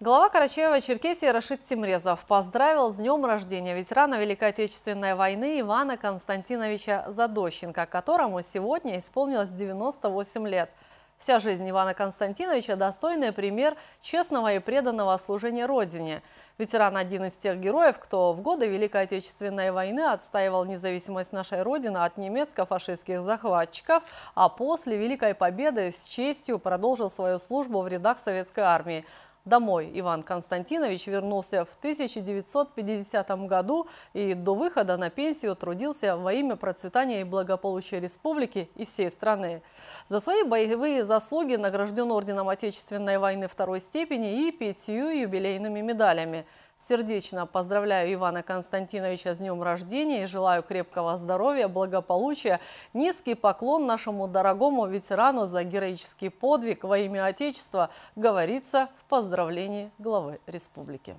Глава Карачаева-Черкесии Рашид Тимрезов поздравил с днем рождения ветерана Великой Отечественной войны Ивана Константиновича Задощенко, которому сегодня исполнилось 98 лет. Вся жизнь Ивана Константиновича – достойный пример честного и преданного служения Родине. Ветеран – один из тех героев, кто в годы Великой Отечественной войны отстаивал независимость нашей Родины от немецко-фашистских захватчиков, а после Великой Победы с честью продолжил свою службу в рядах Советской Армии. Домой Иван Константинович вернулся в 1950 году и до выхода на пенсию трудился во имя процветания и благополучия республики и всей страны. За свои боевые заслуги награжден Орденом Отечественной войны второй степени и пятью юбилейными медалями – Сердечно поздравляю Ивана Константиновича с днем рождения и желаю крепкого здоровья, благополучия. Низкий поклон нашему дорогому ветерану за героический подвиг во имя Отечества говорится в поздравлении главы республики.